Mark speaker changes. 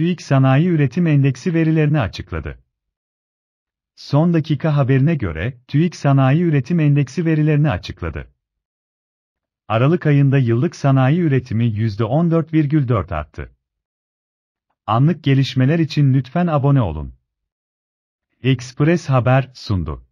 Speaker 1: TÜİK Sanayi Üretim Endeksi verilerini açıkladı. Son dakika haberine göre, TÜİK Sanayi Üretim Endeksi verilerini açıkladı. Aralık ayında yıllık sanayi üretimi %14,4 arttı. Anlık gelişmeler için lütfen abone olun. Express Haber
Speaker 2: sundu.